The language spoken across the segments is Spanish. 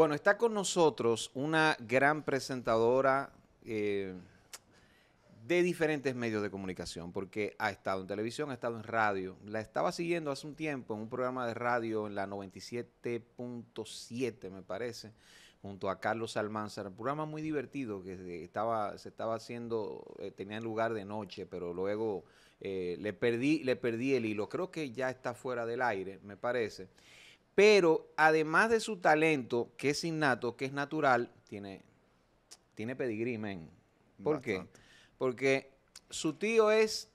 Bueno, está con nosotros una gran presentadora eh, de diferentes medios de comunicación, porque ha estado en televisión, ha estado en radio. La estaba siguiendo hace un tiempo en un programa de radio en la 97.7, me parece, junto a Carlos Almanzar. Un programa muy divertido que estaba, se estaba haciendo, eh, tenía lugar de noche, pero luego eh, le, perdí, le perdí el hilo. Creo que ya está fuera del aire, me parece. Pero además de su talento, que es innato, que es natural, tiene, tiene pedigrí, ¿Por qué? Porque su tío es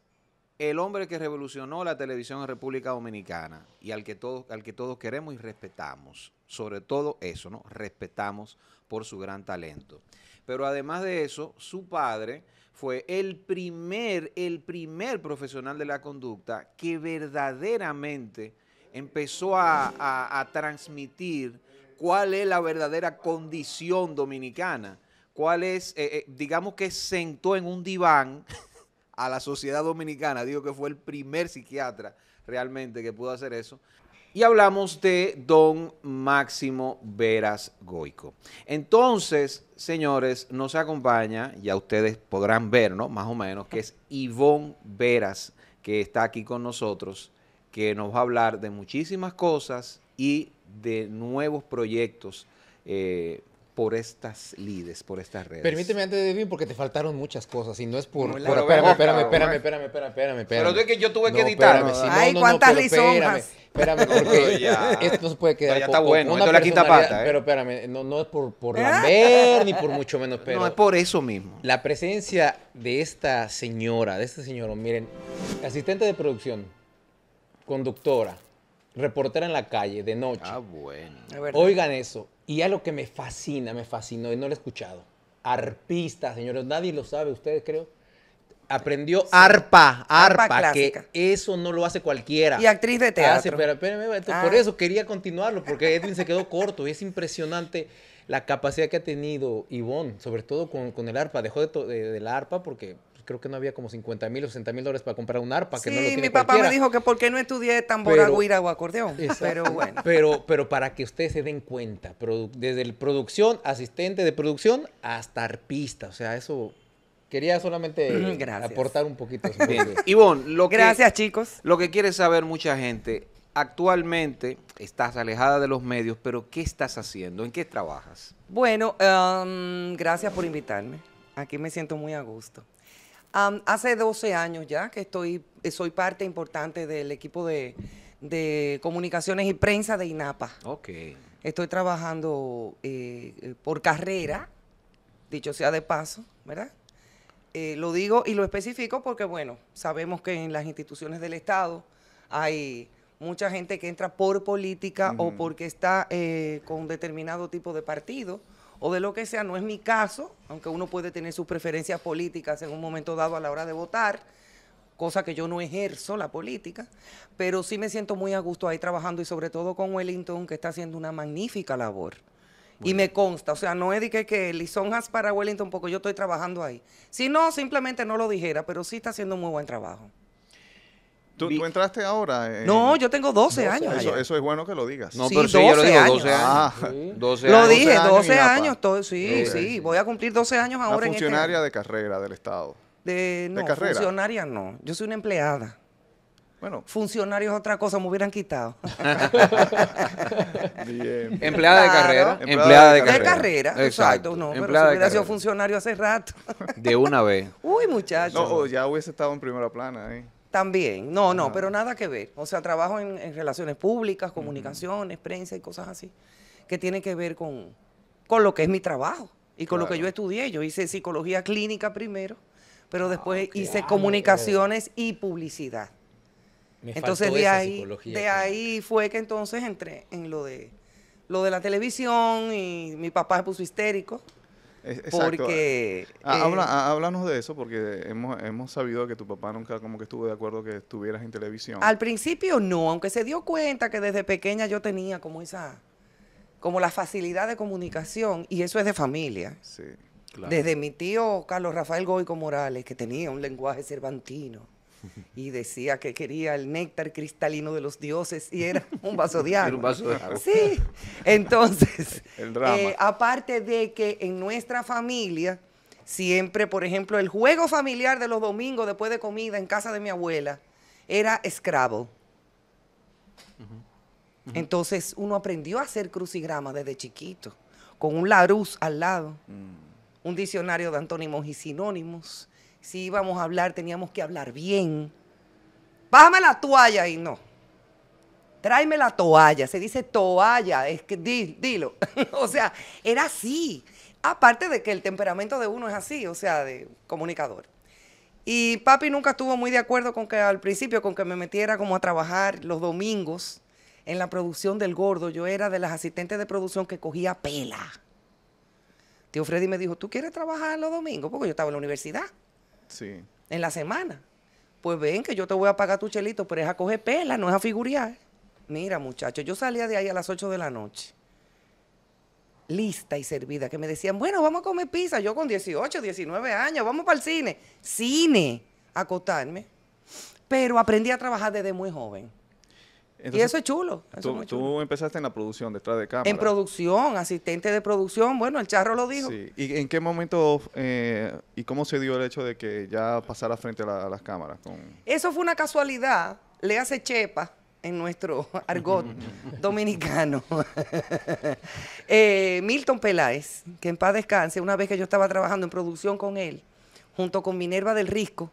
el hombre que revolucionó la televisión en República Dominicana y al que todos, al que todos queremos y respetamos. Sobre todo eso, ¿no? Respetamos por su gran talento. Pero además de eso, su padre fue el primer, el primer profesional de la conducta que verdaderamente empezó a, transmitir cuál es la verdadera condición dominicana, cuál es, eh, eh, digamos que sentó en un diván a la sociedad dominicana, digo que fue el primer psiquiatra realmente que pudo hacer eso, y hablamos de don Máximo Veras Goico. Entonces, señores, nos acompaña, ya ustedes podrán ver, ¿no? Más o menos, que es ivón Veras, que está aquí con nosotros que nos va a hablar de muchísimas cosas y de nuevos proyectos eh, por estas lides, por estas redes. Permíteme antes de ir porque te faltaron muchas cosas y no es por... por espérame, espérame, espérame, espérame, espérame, espérame, espérame, Pero es que yo tuve que editar. Ay, cuántas lisombras. Espérame, espérame, porque ya. esto se puede quedar... Pero ya está bueno, esto la quita pata. ¿eh? Pero espérame, no, no es por, por lamber ¿Eh? ni por mucho menos, pero... No, es por eso mismo. La presencia de esta señora, de este señor, miren, asistente de producción, conductora, reportera en la calle de noche. Ah, bueno. Oigan eso. Y algo que me fascina, me fascinó y no lo he escuchado. Arpista, señores, nadie lo sabe, ustedes creo. Aprendió arpa, arpa, que eso no lo hace cualquiera. Y actriz de teatro. Ah, pero, Por ah. eso quería continuarlo, porque Edwin se quedó corto y es impresionante la capacidad que ha tenido Ivonne, sobre todo con, el arpa. Dejó de, de, la arpa porque creo que no había como 50 mil o 60 mil dólares para comprar un arpa. Que no lo tiene mi papá me dijo que por qué no estudié tambor, guira o acordeón. Pero bueno. Pero, pero para que ustedes se den cuenta, desde el producción, asistente de producción, hasta arpista. O sea, eso Quería solamente aportar un poquito. y Ivonne, lo que, Gracias, chicos. Lo que quiere saber mucha gente, actualmente estás alejada de los medios, pero ¿qué estás haciendo? ¿En qué trabajas? Bueno, um, gracias por invitarme. Aquí me siento muy a gusto hace 12 años ya que estoy, eh, soy parte importante del equipo de, comunicaciones y prensa de INAPA. Ok. Estoy trabajando eh, eh, por carrera, dicho sea de paso, ¿verdad? lo digo y lo especifico porque, bueno, sabemos que en las instituciones del Estado hay mucha gente que entra por política o porque está eh, con determinado tipo de partido o de lo que sea, no es mi caso, aunque uno puede tener sus preferencias políticas en un momento dado a la hora de votar, cosa que yo no ejerzo la política, pero sí me siento muy a gusto ahí trabajando y sobre todo con Wellington, que está haciendo una magnífica labor. Y me consta, o sea, no es de que, que lisonjas para Wellington porque yo estoy trabajando ahí. Si no, simplemente no lo dijera, pero sí está haciendo muy buen trabajo. ¿Tú, entraste ahora? No, yo tengo 12, años. Eso, es bueno que lo digas. No, sí, pero sí, yo lo digo, 12 años. lo dije, 12 años. sí, sí, voy a cumplir 12 años ahora. Una este funcionaria de carrera del Estado. De, no, carrera. funcionaria no. Yo soy una empleada. Bueno. funcionario es otra cosa, me hubieran quitado. Bien. Empleada de carrera. Empleada de, carrera. de carrera. exacto. No, pero si hubiera sido funcionario hace rato. De una vez. Uy, muchachos. No, ya hubiese estado en primera plana ahí. También, no, no, pero nada que ver. O sea, trabajo en, relaciones públicas, comunicaciones, prensa y cosas así, que tienen que ver con, con lo que es mi trabajo y con lo que yo estudié. Yo hice psicología clínica primero, pero ah, después hice ah, comunicaciones y publicidad. entonces de ahí, de ahí fue que entonces entré en lo de lo de la televisión y mi papá se puso histérico porque... Ah, ah, háblanos de eso, porque hemos, hemos sabido que tu papá nunca como que estuvo de acuerdo que estuvieras en televisión. Al principio no, aunque se dio cuenta que desde pequeña yo tenía como esa... como la facilidad de comunicación, y eso es de familia. Desde mi tío Carlos Rafael Goico Morales, que tenía un lenguaje cervantino y decía que quería el néctar cristalino de los dioses y era un vaso de agua. Era un vaso de Sí, entonces, eh, aparte de que en nuestra familia, siempre, por ejemplo, el juego familiar de los domingos después de comida en casa de mi abuela era Scrabble. Entonces uno aprendió a hacer crucigrama desde chiquito, con un laruz al lado, mm. un diccionario de antónimos y sinónimos, si íbamos a hablar, teníamos que hablar bien. Bájame la toalla y no. Tráeme la toalla, se dice toalla, es que dilo. o sea, era así. Aparte de que el temperamento de uno es así, o sea, de comunicador. Y papi nunca estuvo muy de acuerdo con que al principio, con que me metiera como a trabajar los domingos en la producción del gordo. Yo era de las asistentes de producción que cogía pela. Tío Freddy me dijo, ¿tú quieres trabajar los domingos? Porque yo estaba en la universidad. En la semana. Pues ven que yo te voy a pagar tu chelito, pero es a coger pela, no es a figurear. Mira, muchachos, yo salía de ahí a las 8 de la noche. Lista y servida, que me decían, bueno, vamos a comer pizza. Yo con 18, 19 años, vamos para el cine. Cine, acotarme. Pero aprendí a trabajar desde muy joven y eso es chulo. tú, empezaste en la producción, detrás de cámara. En producción, asistente de producción. Bueno, el charro lo dijo. Sí. ¿Y en qué momento eh, y cómo se dio el hecho de que ya pasara frente a, las cámaras? Eso fue una casualidad. Le hace chepa en nuestro argot dominicano. Eh, Milton Peláez, que en paz descanse, una vez que yo estaba trabajando en producción con él, junto con Minerva del Risco,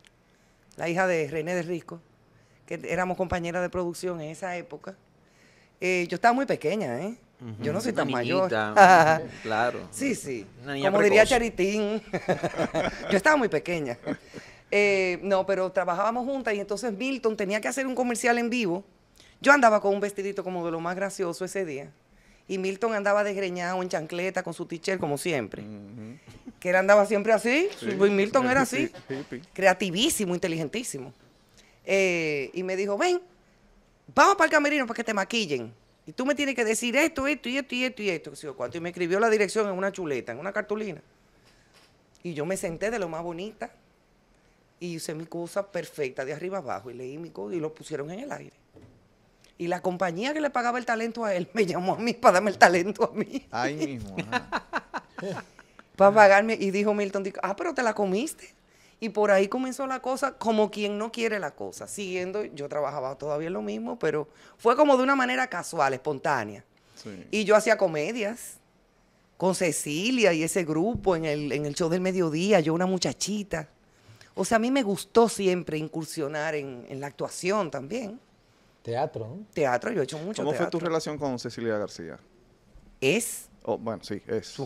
la hija de René del Risco éramos compañeras de producción en esa época, eh, yo estaba muy pequeña, ¿eh? Yo no soy tan mayor. Mm, claro. Sí, sí. Una niña Como diría Charitín. yo estaba muy pequeña. Eh, no, pero trabajábamos juntas y entonces Milton tenía que hacer un comercial en vivo. Yo andaba con un vestidito como de lo más gracioso ese día. Y Milton andaba desgreñado en chancleta con su t como siempre. Que él andaba siempre así. Milton era así. Creativísimo, inteligentísimo. Eh, y me dijo, ven, vamos para el camerino para que te maquillen. Y tú me tienes que decir esto, esto y esto y esto y esto. Y me escribió la dirección en una chuleta, en una cartulina. Y yo me senté de lo más bonita y hice mi cosa perfecta de arriba abajo y leí mi código y lo pusieron en el aire. Y la compañía que le pagaba el talento a él me llamó a mí para darme el talento a mí. Ahí mismo. para pagarme. Y dijo Milton, ah, pero te la comiste. Y por ahí comenzó la cosa como quien no quiere la cosa. Siguiendo, yo trabajaba todavía lo mismo, pero fue como de una manera casual, espontánea. Y yo hacía comedias con Cecilia y ese grupo en el, show del mediodía, yo una muchachita. O sea, a mí me gustó siempre incursionar en, la actuación también. Teatro, Teatro, yo he hecho mucho ¿Cómo fue tu relación con Cecilia García? Es. Oh, bueno, sí, es.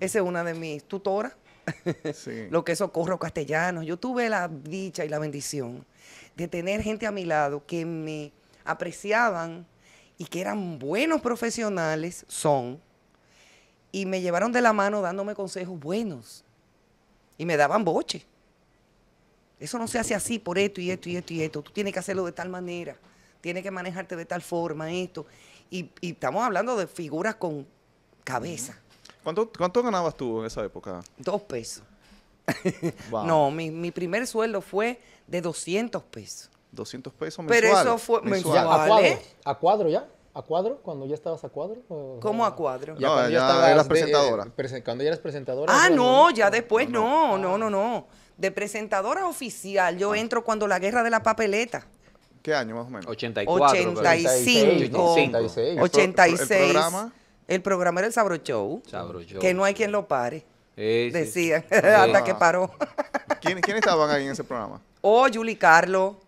esa es una de mis tutoras. lo que es Socorro Castellano. Yo tuve la dicha y la bendición de tener gente a mi lado que me apreciaban y que eran buenos profesionales, son, y me llevaron de la mano dándome consejos buenos. Y me daban boche. Eso no se hace así por esto y esto y esto y esto. Tú tienes que hacerlo de tal manera. Tienes que manejarte de tal forma, esto. Y, y estamos hablando de figuras con cabeza. ¿Cuánto, ganabas tú en esa época? Dos pesos. No, mi, primer sueldo fue de 200 pesos. 200 pesos mensual. Pero eso fue mensual. ¿A, cuadro, ya. ¿A cuadro? ¿Cuando ya estabas a cuadro? ¿Cómo a cuadro? Ya, no, eh, cuando ya, eras presentadora. ya eras presentadora. Ah, no, ya después no, no, ah. no, no. De presentadora oficial, yo ah. entro cuando la guerra de la papeleta. ¿Qué año más o menos? 84. 85. 86. 86. el programa? El programa era el Sabro Show. Que no hay quien lo pare. decía, hasta ah. que paró. quién estaban ahí en ese programa? Oh, Juli, Carlo,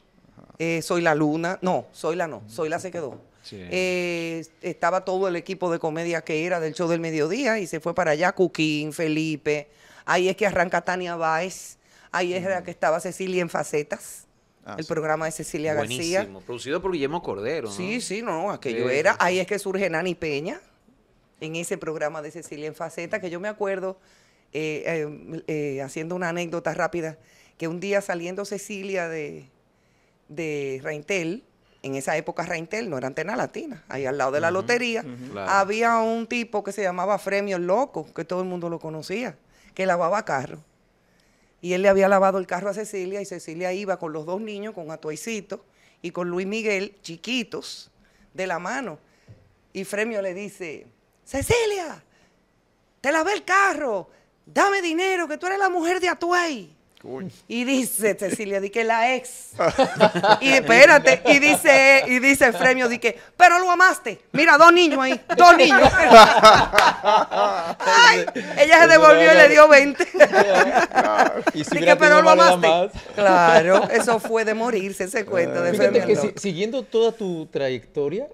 eh, Soy la Luna, no, Soy la no, Soy la se quedó. Eh, estaba todo el equipo de comedia que era del show del mediodía y se fue para allá, Cuquín, Felipe. Ahí es que arranca Tania Báez. Ahí es mm. que estaba Cecilia en Facetas. Ah, el programa de Cecilia Buenísimo. García. Producido por Guillermo Cordero. Sí, sí, no, aquello era. Ahí es que surge Nani Peña en ese programa de Cecilia en Faceta, que yo me acuerdo, eh, eh, mm, eh, haciendo una anécdota rápida, que un día saliendo Cecilia de, de Reintel, en esa época Reintel no era antena latina, ahí al lado de la lotería, había un tipo que se llamaba Fremio el Loco, que todo el mundo lo conocía, que lavaba carro. Y él le había lavado el carro a Cecilia y Cecilia iba con los dos niños, con Atuicito y con Luis Miguel, chiquitos, de la mano. Y Fremio le dice, Cecilia, te lavé el carro, dame dinero, que tú eres la mujer de Atuay. Y dice Cecilia, di que la ex. y espérate, y dice, y dice Fremio, di que, pero lo amaste. Mira, dos niños ahí, dos niños. ella se devolvió y le dio 20. y que, pero lo amaste. Claro, eso fue de morirse ese cuenta. de Fíjate que siguiendo toda tu trayectoria,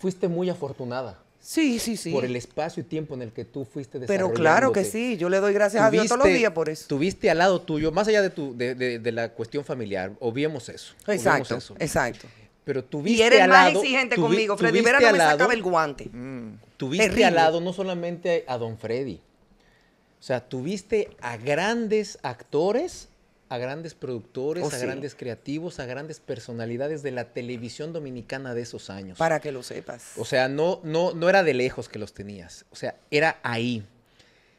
fuiste muy afortunada. Sí, sí, sí. Por el espacio y tiempo en el que tú fuiste Pero claro que sí, yo le doy gracias a Dios todos los días por eso. Tuviste al lado tuyo, más allá de, tu, de, la cuestión familiar, obviemos eso. Exacto, exacto. Pero tuviste y eres más exigente conmigo, Freddy Vera no me sacaba el guante. Mm. tuviste al lado no solamente a don Freddy, o sea, tuviste a grandes actores a grandes productores, oh, a grandes creativos, a grandes personalidades de la televisión dominicana de esos años. Para que lo sepas. O sea, no, no, no era de lejos que los tenías. O sea, era ahí.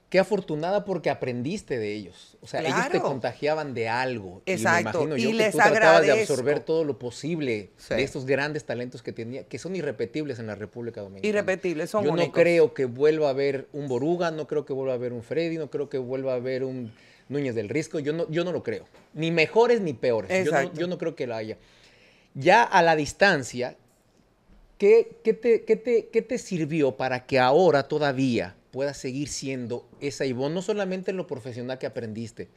Qué afortunada porque aprendiste de ellos. O sea, ellos te contagiaban de algo. Exacto. Y, me imagino que tú tratabas de absorber todo lo posible de estos grandes talentos que tenía, que son irrepetibles en la República Dominicana. Irrepetibles, son Yo no creo que vuelva a haber un Boruga, no creo que vuelva a haber un Freddy, no creo que vuelva a haber un Núñez del Risco, yo no, yo no lo creo. Ni mejores ni peores. Yo no, creo que la haya. Ya a la distancia, ¿qué, te, qué, te, ¿qué, te, sirvió para que ahora todavía puedas seguir siendo esa Ivonne, no solamente en lo profesional que aprendiste,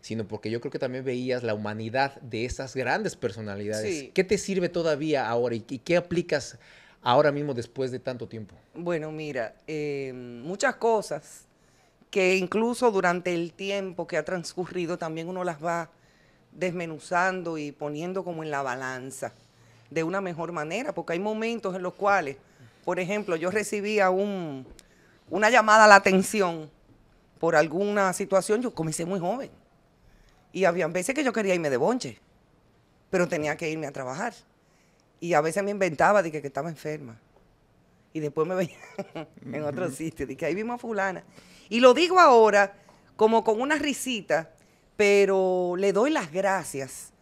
sino porque yo creo que también veías la humanidad de esas grandes personalidades? ¿Qué te sirve todavía ahora y, qué aplicas ahora mismo después de tanto tiempo? Bueno, mira, eh, muchas cosas que incluso durante el tiempo que ha transcurrido también uno las va desmenuzando y poniendo como en la balanza de una mejor manera, porque hay momentos en los cuales, por ejemplo, yo recibía una llamada a la atención por alguna situación, yo comencé muy joven y había veces que yo quería irme de bonche, pero tenía que irme a trabajar y a veces me inventaba de que estaba enferma y después me veía en otro sitio. Dije, ahí vimos a fulana. Y lo digo ahora como con una risita, pero le doy las gracias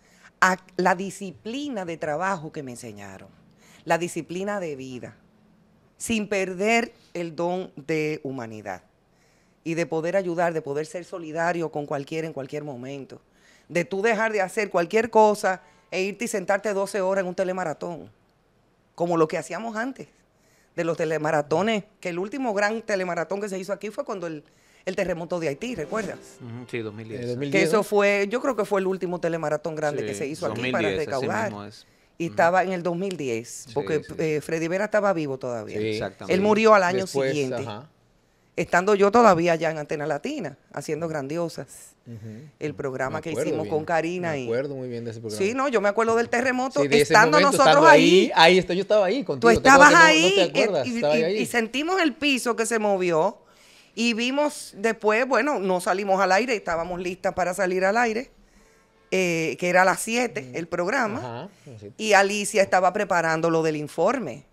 a la disciplina de trabajo que me enseñaron, la disciplina de vida, sin perder el don de humanidad y de poder ayudar, de poder ser solidario con cualquiera en cualquier momento, de tú dejar de hacer cualquier cosa e irte y sentarte 12 horas en un telemaratón, como lo que hacíamos antes de los telemaratones, que el último gran telemaratón que se hizo aquí fue cuando el, el terremoto de Haití, ¿recuerdas? Sí, 2010. Eh, que eso fue, yo creo que fue el último telemaratón grande que se hizo aquí para recaudar. Y estaba en el 2010, porque eh, Freddy Vera estaba vivo todavía. Exactamente. Él murió al año siguiente. Ajá estando yo todavía allá en Antena Latina, haciendo grandiosas. El programa que hicimos con Karina. Me acuerdo y... muy bien de ese programa. Sí, no, yo me acuerdo del terremoto, estando nosotros ahí, ahí. Ahí, estoy, yo estaba ahí contigo. Tú estabas eh, ahí, y, sentimos el piso que se movió y vimos después, bueno, no salimos al aire, estábamos listas para salir al aire. Eh, que era a las 7 mm. el programa, y Alicia estaba preparando lo del informe.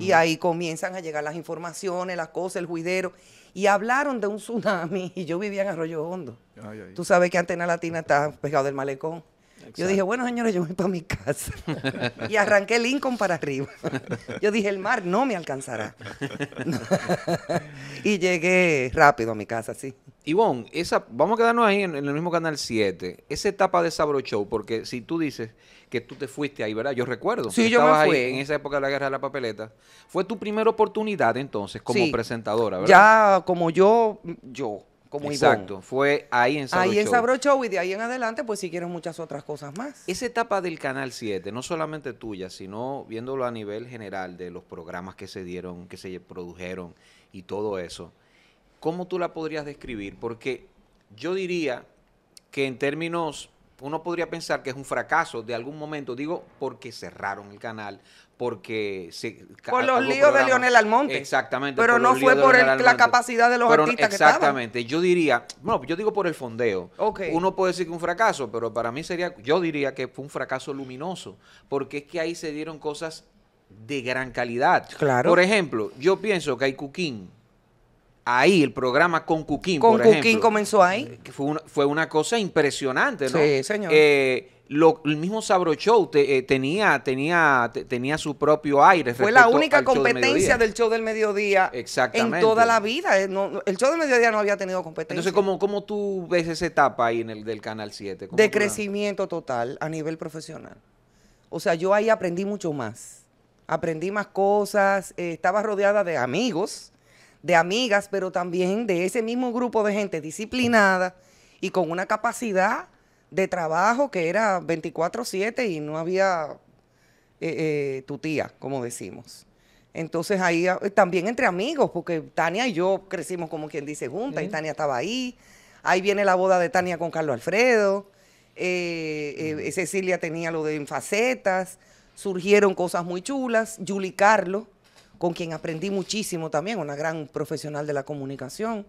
Y ahí comienzan a llegar las informaciones, las cosas, el juidero y hablaron de un tsunami y yo vivía en Arroyo Hondo. Tú sabes que Antena Latina está pegado del malecón. Yo dije, bueno, señores, yo voy para mi casa. y arranqué Lincoln para arriba. yo dije, el mar no me alcanzará. y llegué rápido a mi casa, sí. Ivonne, esa, vamos a quedarnos ahí en, el mismo canal 7. Esa etapa de Sabro Show, porque si tú dices que tú te fuiste ahí, ¿verdad? Yo recuerdo. Sí, yo estabas en esa época de la guerra de la papeleta. Fue tu primera oportunidad entonces como presentadora, ¿verdad? Ya, como yo, yo Exacto, fue ahí en Sabro Show. y de ahí en adelante pues si quieren muchas otras cosas más. Esa etapa del Canal 7, no solamente tuya, sino viéndolo a nivel general de los programas que se dieron, que se produjeron y todo eso, ¿cómo tú la podrías describir? Porque yo diría que en términos uno podría pensar que es un fracaso de algún momento, digo, porque cerraron el canal, porque se... Por los líos de Lionel Almonte. Exactamente. Pero no fue por la capacidad de los artistas Exactamente. Que Yo diría, no yo digo por el fondeo. Uno puede decir que un fracaso, pero para mí sería, yo diría que fue un fracaso luminoso, porque es que ahí se dieron cosas de gran calidad. Claro. Por ejemplo, yo pienso que hay Cuquín, ahí, el programa Con Cuquín, Con Cuquín comenzó ahí. Eh, que fue, una, cosa impresionante, ¿no? Sí, señor. Eh, lo, el mismo Sabro Show eh, tenía, tenía, tenía su propio aire. Fue la única competencia del, show del mediodía Exactamente. en toda la vida. el show del mediodía no había tenido competencia. Entonces, ¿cómo, tú ves esa etapa ahí en el del Canal 7? De crecimiento total a nivel profesional. O sea, yo ahí aprendí mucho más. Aprendí más cosas, estaba rodeada de amigos de amigas, pero también de ese mismo grupo de gente disciplinada y con una capacidad de trabajo que era 24/7 y no había eh, eh, tu tía, como decimos. Entonces ahí ah, también entre amigos, porque Tania y yo crecimos como quien dice juntas y Tania estaba ahí. Ahí viene la boda de Tania con Carlos Alfredo. Eh, Cecilia tenía lo de en facetas. Surgieron cosas muy chulas. Yuli Carlos, con quien aprendí muchísimo también, una gran profesional de la comunicación,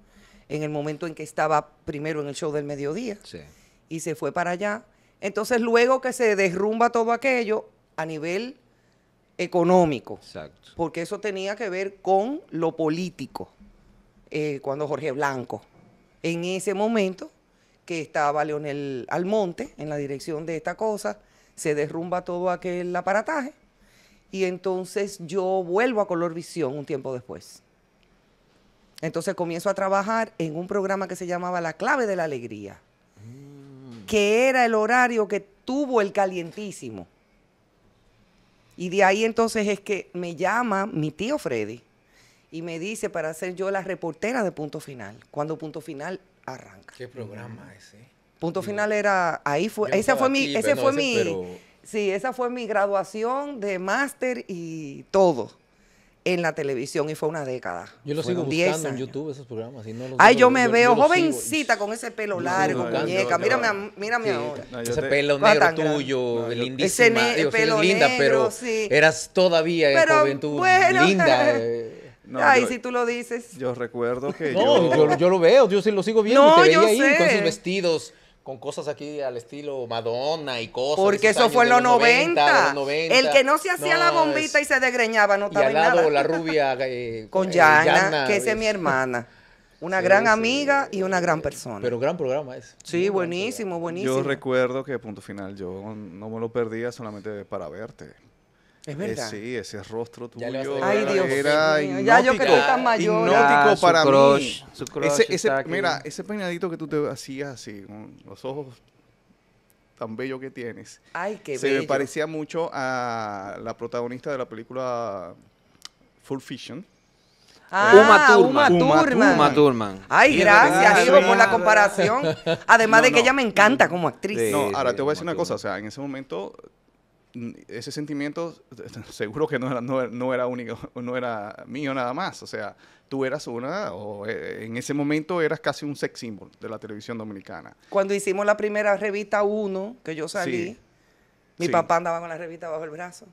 en el momento en que estaba primero en el show del mediodía y se fue para allá. Entonces, luego que se derrumba todo aquello a nivel económico, Exacto. porque eso tenía que ver con lo político, eh, cuando Jorge Blanco, en ese momento que estaba Leonel Almonte en la dirección de esta cosa, se derrumba todo aquel aparataje y entonces yo vuelvo a Color Visión un tiempo después. Entonces comienzo a trabajar en un programa que se llamaba La Clave de la Alegría, mm. que era el horario que tuvo el calientísimo. Y de ahí entonces es que me llama mi tío Freddy y me dice para ser yo la reportera de Punto Final, cuando Punto Final arranca. ¿Qué programa ese? Punto Final era, ahí fue, ese fue mi, fue mi... Sí, esa fue mi graduación de máster y todo en la televisión y fue una década. Yo lo sigo buscando en YouTube esos programas. Ay, yo me veo jovencita con ese pelo largo, muñeca. mírame, mírame ahora. ese pelo negro tuyo, no, lindísima. linda, pero eras todavía en en juventud linda. Ay, si tú lo dices. Yo recuerdo que. No, yo, lo veo, yo sí lo sigo viendo. No, con sus vestidos con cosas aquí al estilo Madonna y cosas. Porque eso fue en los 90, El que no se hacía la bombita y se desgreñaba, no estaba y al la rubia. Eh, con eh, Yana, que es mi hermana. Una gran amiga y una gran persona. Pero gran programa es. Sí, buenísimo, buenísimo. Yo recuerdo que punto final, yo no me lo perdía solamente para verte. Es verdad. sí, ese rostro tuyo Ay, Dios mío. Ya yo creo que estás mayor. Hipnótico para mí. Su crush ese, ese, mira, ese peinadito que tú te hacías así, con los ojos tan bellos que tienes. Ay, qué Se me parecía mucho a la protagonista de la película Full Fiction. Ah, Uma Thurman. Uma Thurman. Ay, gracias, Ivo, por la eh, comparación. Además de que ella me encanta como actriz. no, ahora te voy a decir una cosa. O sea, en ese momento ese sentimiento seguro que no era, no, era único, no era mío nada más. O sea, tú eras una, o eh, en ese momento eras casi un sex symbol de la televisión dominicana. Cuando hicimos la primera revista 1 que yo salí, mi papá andaba con la revista bajo el brazo.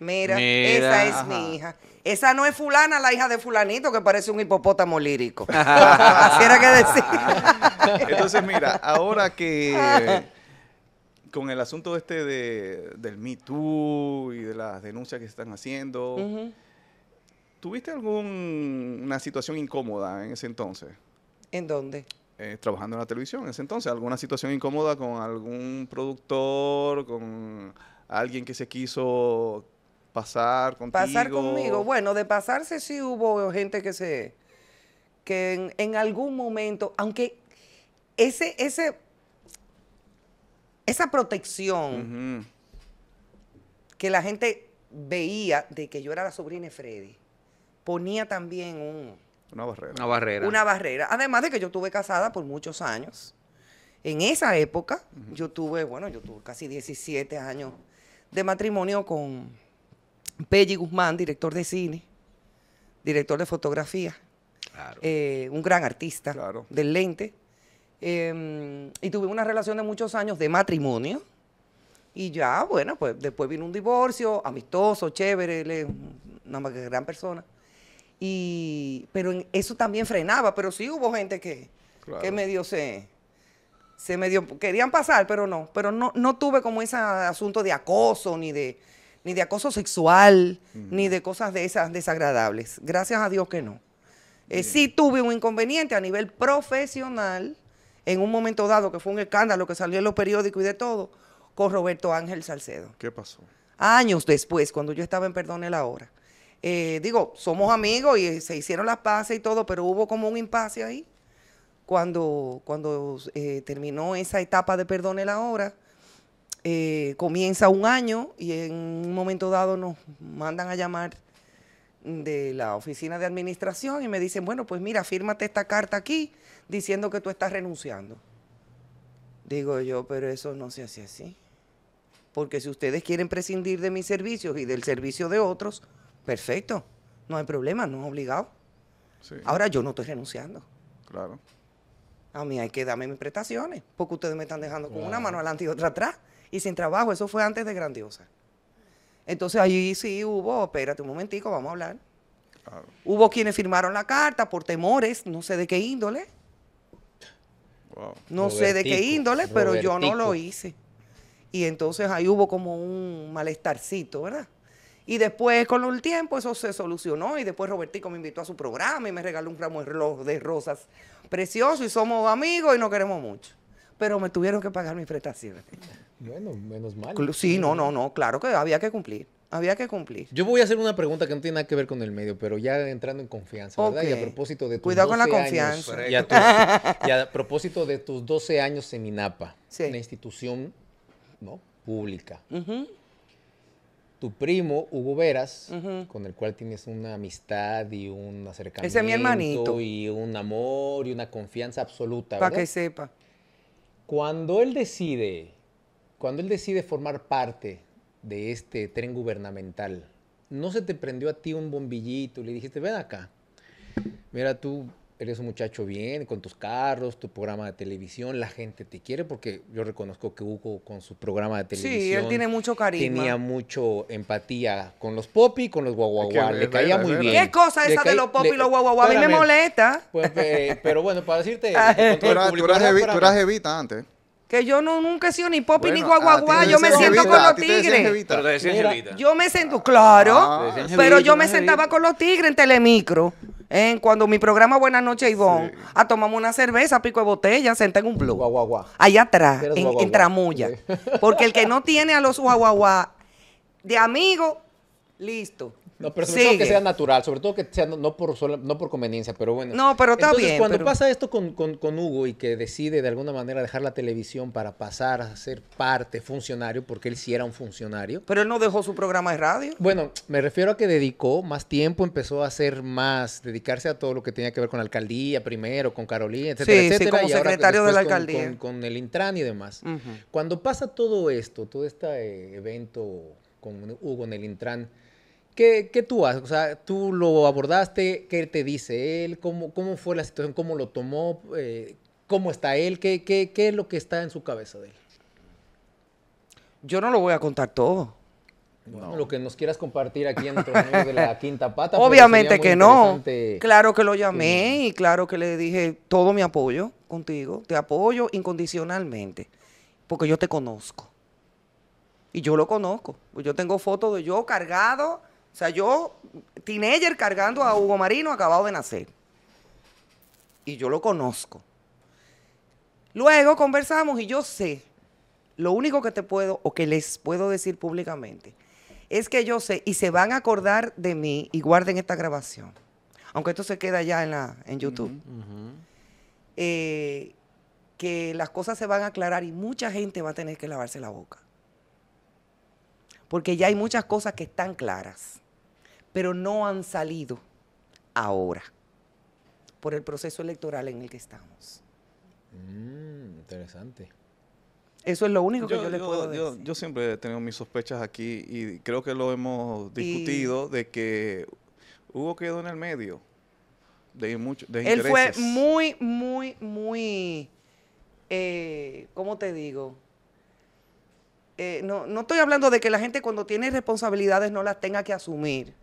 Mira, esa es mi hija. Esa no es fulana, la hija de fulanito, que parece un hipopótamo lírico. Así era que decir. Entonces, mira, ahora que con el asunto este de, del Me Too y de las denuncias que se están haciendo, ¿tuviste alguna situación incómoda en ese entonces? ¿En dónde? Eh, trabajando en la televisión en ese entonces. ¿Alguna situación incómoda con algún productor, con alguien que se quiso pasar contigo? Pasar conmigo. Bueno, de pasarse sí hubo gente que se... que en, en algún momento, aunque ese, ese esa protección que la gente veía de que yo era la sobrina de Freddy, ponía también una barrera. Una barrera. Además de que yo estuve casada por muchos años. En esa época, yo tuve, bueno, yo tuve casi 17 años de matrimonio con Peggy Guzmán, director de cine, director de fotografía, eh, un gran artista del lente. Em, y tuve una relación de muchos años de matrimonio. Y ya, bueno, pues después vino un divorcio, amistoso, chévere, él es que gran persona. Y, pero en, eso también frenaba, pero sí hubo gente que, que medio se, se medio, querían pasar, pero no, pero no, no tuve como ese asunto de acoso, ni de, ni de acoso sexual, ni de cosas de esas desagradables. Gracias a Dios que no. Eh, sí tuve un inconveniente a nivel profesional, en un momento dado, que fue un escándalo que salió en los periódicos y de todo, con Roberto Ángel Salcedo. ¿Qué pasó? Años después, cuando yo estaba en Perdone la Hora. Eh, digo, somos amigos y se hicieron las paces y todo, pero hubo como un impasse ahí. Cuando, cuando eh, terminó esa etapa de Perdone la Hora, eh, comienza un año y en un momento dado nos mandan a llamar de la oficina de administración y me dicen, bueno, pues mira, fírmate esta carta aquí diciendo que tú estás renunciando. Digo yo, pero eso no se hace así. Porque si ustedes quieren prescindir de mis servicios y del servicio de otros, perfecto, no hay problema, no es obligado. Ahora yo no estoy renunciando. Claro. A mí hay que darme mis prestaciones, porque ustedes me están dejando con una mano adelante y otra atrás y sin trabajo. Eso fue antes de Grandiosa. Entonces ahí sí hubo, espérate un momentico, vamos a hablar. Hubo quienes firmaron la carta por temores, no sé de qué índole. No sé de qué índole, pero yo no lo hice. Y entonces ahí hubo como un malestarcito, ¿verdad? Y después con el tiempo eso se solucionó y después Robertico me invitó a su programa y me regaló un ramo de rosas precioso y somos amigos y nos queremos mucho. Pero me tuvieron que pagar mis prestaciones. Bueno, menos mal. Sí, no, no, no, claro que había que cumplir. Había que cumplir. Yo voy a hacer una pregunta que no tiene nada que ver con el medio, pero ya entrando en confianza, ¿verdad? Y a propósito de tus Cuidado con la confianza. y, a propósito de tus 12 años en INAPA, sí. una institución ¿no? pública. Tu primo, Hugo Veras, con el cual tienes una amistad y un acercamiento. Ese es mi hermanito. Y un amor y una confianza absoluta. Para que sepa. Cuando él decide cuando él decide formar parte de este tren gubernamental, ¿no se te prendió a ti un bombillito le dijiste, ven acá, mira tú eres un muchacho bien, con tus carros, tu programa de televisión, la gente te quiere, porque yo reconozco que Hugo con su programa de televisión... él tiene mucho cariño, Tenía mucho empatía con los popis y con los guaguaguas, le caía muy bien. ¿Qué cosa esa de los popis y los guaguaguas? A mí me molesta. Pues, eh, pero bueno, para decirte... tú eras jevita antes que yo no, nunca he sido ni popi ni guaguaguá. Yo me siento con los tigres. yo me siento, claro, ah, pero yo me sentaba con los tigres en Telemicro. en cuando mi programa Buenas noches, Ivonne, a tomamos una cerveza, pico de botella, senté en un blog. Guaguaguá. Allá atrás, en, tramulla. Porque el que no tiene a los guaguaguá de amigo, listo. No, pero sobre que sea natural, sobre todo que sea no, por, conveniencia, pero bueno. No, pero está Entonces, Cuando pasa esto con, Hugo y que decide de alguna manera dejar la televisión para pasar a ser parte, funcionario, porque él sí era un funcionario. Pero él no dejó su programa de radio. Bueno, me refiero a que dedicó más tiempo, empezó a hacer más, dedicarse a todo lo que tenía que ver con la alcaldía primero, con Carolina, etcétera, sí, Sí, como secretario de la alcaldía. Con, el Intran y demás. Cuando pasa todo esto, todo este eh, evento con Hugo en el Intran, ¿Qué, tú haces? O sea, tú lo abordaste, ¿qué te dice él? ¿Cómo, cómo fue la situación? ¿Cómo lo tomó? Eh, ¿Cómo está él? ¿Qué, es lo que está en su cabeza de él? Yo no lo voy a contar todo. lo que nos quieras compartir aquí en de la quinta pata. Obviamente que no. Claro que lo llamé y claro que le dije todo mi apoyo contigo. Te apoyo incondicionalmente porque yo te conozco. Y yo lo conozco. Yo tengo fotos de yo cargado o sea, yo, teenager cargando a Hugo Marino, acabado de nacer. Y yo lo conozco. Luego conversamos y yo sé, lo único que te puedo o que les puedo decir públicamente, es que yo sé y se van a acordar de mí y guarden esta grabación. Aunque esto se queda ya en, en YouTube. Eh, que las cosas se van a aclarar y mucha gente va a tener que lavarse la boca. Porque ya hay muchas cosas que están claras pero no han salido ahora por el proceso electoral en el que estamos. Mm, interesante. Eso es lo único que yo, le puedo decir. Yo, siempre he tenido mis sospechas aquí y creo que lo hemos discutido de que Hugo quedó en el medio de mucho Él fue muy, muy, muy, eh, ¿cómo te digo? Eh, no, no estoy hablando de que la gente cuando tiene responsabilidades no las tenga que asumir,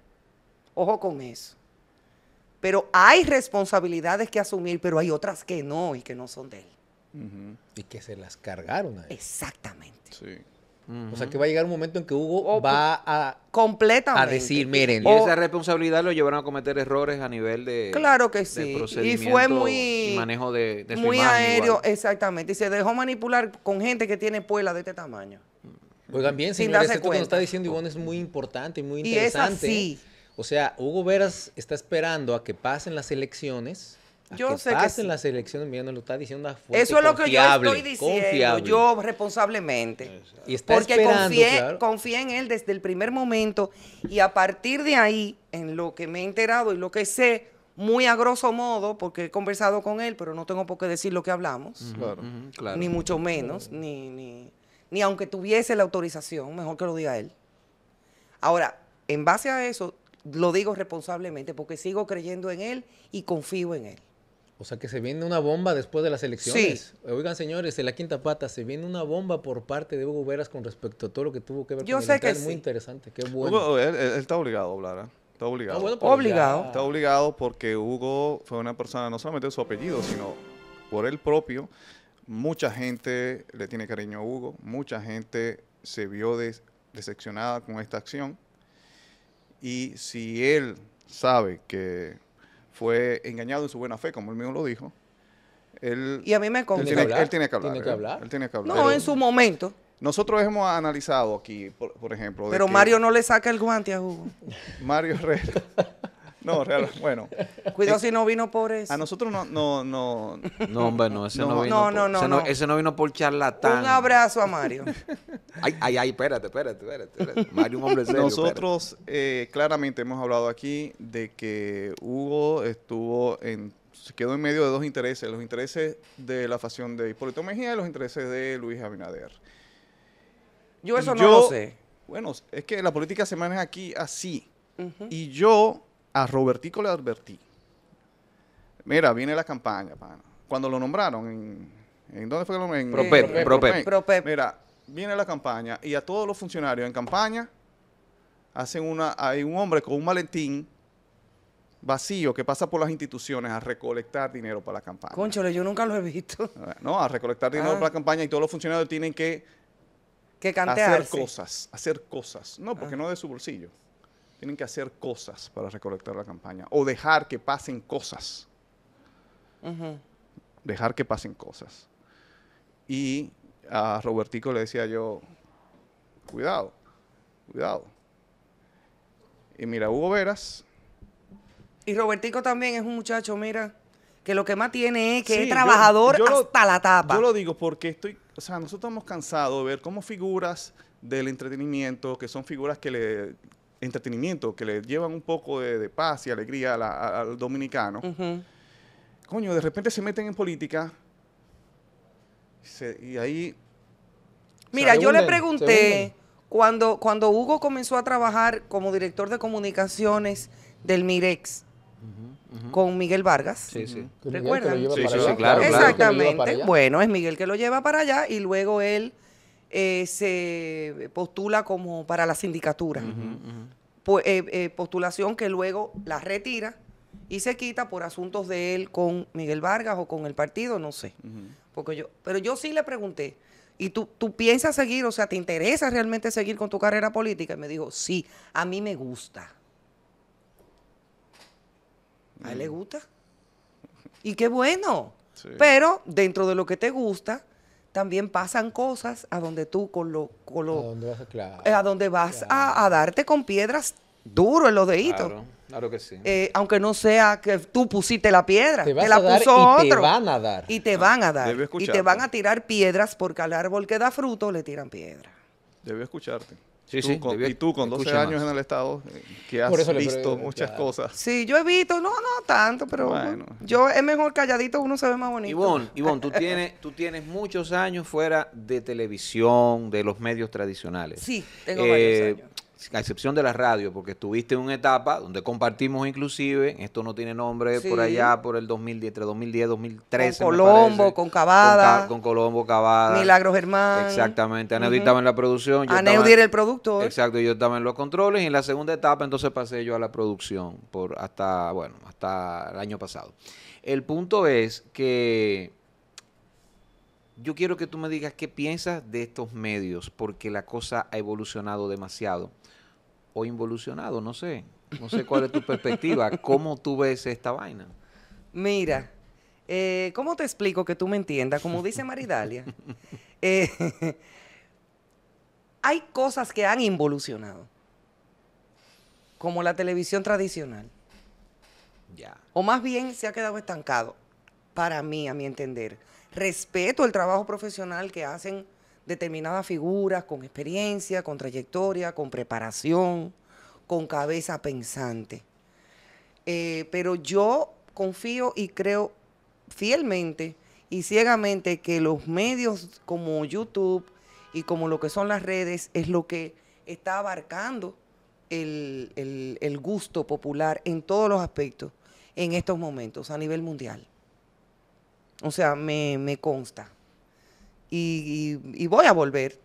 Ojo con eso. Pero hay responsabilidades que asumir, pero hay otras que no y que no son de él. Y que se las cargaron a él. Exactamente. O sea que va a llegar un momento en que Hugo va a, completamente. a decir, miren. esa responsabilidad lo llevaron a cometer errores a nivel de. Claro que sí. y fue muy. Manejo de, Muy aéreo, exactamente. Y se dejó manipular con gente que tiene puela de este tamaño. Oigan bien, señores, esto cuenta. que nos está diciendo Ivonne es muy importante muy interesante. Y es así. O sea, Hugo Veras está esperando a que pasen las elecciones. yo sé pasen que las elecciones, mira, lo está diciendo Eso es lo que yo estoy diciendo, yo responsablemente. Y está Porque confié, en él desde el primer momento y a partir de ahí, en lo que me he enterado y lo que sé, muy a grosso modo, porque he conversado con él, pero no tengo por qué decir lo que hablamos, claro, ni mucho menos, ni, ni, ni aunque tuviese la autorización, mejor que lo diga él. Ahora, en base a eso, lo digo responsablemente porque sigo creyendo en él y confío en él. O sea que se viene una bomba después de las elecciones. Sí. Oigan, señores, en la quinta pata, se viene una bomba por parte de Hugo Veras con respecto a todo lo que tuvo que ver Yo con sé el que Es muy interesante, qué bueno. Hugo, eh, él, está obligado a hablar, ¿eh? Está obligado. Ah, está pues obligado. Está obligado porque Hugo fue una persona, no solamente de su apellido, sino por él propio. Mucha gente le tiene cariño a Hugo, mucha gente se vio decepcionada con esta acción. Y si él sabe que fue engañado en su buena fe, como él mismo lo dijo, él, y a mí me tiene, que hablar. No, en su momento. Nosotros hemos analizado aquí, por, ejemplo. Pero Mario no le saca el guante a Hugo. Mario Herrera. No, real, bueno. Cuidado eh, si no vino por eso. A nosotros no, no, no. No, hombre, no, ese no, vino. por, no, ese no, Ese no vino por charlatán. Un abrazo a Mario. ay, ay, espérate, espérate, espérate. Mario, un hombre serio. Nosotros eh, claramente hemos hablado aquí de que Hugo estuvo en se quedó en medio de dos intereses, los intereses de la facción de Hipólito Mejía y los intereses de Luis Abinader. Yo eso no lo sé. Bueno, es que la política se maneja aquí así. Y yo a Robertico le advertí. Mira, viene la campaña, Cuando lo nombraron, ¿en, dónde fue que lo nombraron? Propep, Mira, viene la campaña y a todos los funcionarios en campaña hacen una, hay un hombre con un maletín vacío que pasa por las instituciones a recolectar dinero para la campaña. Concho, yo nunca lo he visto. No, a recolectar dinero ah. para la campaña y todos los funcionarios tienen que, hacer cosas, hacer cosas. No, porque ah. no de su bolsillo tienen que hacer cosas para recolectar la campaña o dejar que pasen cosas. Dejar que pasen cosas. Y a Robertico le decía yo, cuidado, cuidado. Y mira, Hugo Veras. Y Robertico también es un muchacho, mira, que lo que más tiene es que es trabajador hasta la tapa. Yo lo digo porque estoy, o sea, nosotros estamos cansados de ver cómo figuras del entretenimiento, que son figuras que le entretenimiento que le llevan un poco de, paz y alegría al dominicano, coño, de repente se meten en política y ahí... Mira, yo le pregunté cuando, cuando Hugo comenzó a trabajar como director de comunicaciones del Mirex, con Miguel Vargas. Sí, sí. ¿Recuerdan? Sí, claro. Exactamente. Bueno, es Miguel que lo lleva para allá y luego él eh, se postula como para la sindicatura. Pues, eh, eh, postulación que luego la retira y se quita por asuntos de él con Miguel Vargas o con el partido, no sé. Porque yo, pero yo sí le pregunté, ¿y tú, piensas seguir, o sea, te interesa realmente seguir con tu carrera política? Y me dijo, sí, a mí me gusta. A él le gusta. Y qué bueno. Pero dentro de lo que te gusta, también pasan cosas a donde tú con lo... Con lo a donde vas, a, eh, darte con piedras duro en los deditos. Claro, claro que sí. Eh, aunque no sea que tú pusiste la piedra, te, la puso y otro. Te van a dar. Y te van a dar. Y te van a tirar piedras porque al árbol que da fruto le tiran piedra. debe escucharte y tú con 12 años en el Estado, eh, que has visto eh, muchas cosas. Sí, yo he visto, no, no tanto, pero bueno. yo es mejor calladito, uno se ve más bonito. Ivonne, Ivonne tú, tienes, tú tienes muchos años fuera de televisión, de los medios tradicionales. Sí, tengo eh, varios años a excepción de la radio, porque estuviste en una etapa donde compartimos inclusive, esto no tiene nombre, por allá, por el 2010, entre 2010 2013. Con Colombo, con Cavada. Con, Colombo, Cavada. Milagros hermanos Exactamente, Aneudi estaba en la producción. Yo era el productor. Exacto, yo estaba en los controles y en la segunda etapa entonces pasé yo a la producción por hasta, bueno, hasta el año pasado. El punto es que yo quiero que tú me digas qué piensas de estos medios, porque la cosa ha evolucionado demasiado o involucionado, no sé. No sé cuál es tu perspectiva. ¿Cómo tú ves esta vaina? Mira, eh, ¿cómo te explico que tú me entiendas? Como dice Maridalia, eh, hay cosas que han involucionado, como la televisión tradicional. Ya. O más bien se ha quedado estancado, para mí, a mi entender. Respeto el trabajo profesional que hacen determinadas figuras con experiencia, con trayectoria, con preparación, con cabeza pensante. Eh, pero yo confío y creo fielmente y ciegamente que los medios como YouTube y como lo que son las redes es lo que está abarcando el, gusto popular en todos los aspectos en estos momentos a nivel mundial. O sea, me consta y, voy a volver.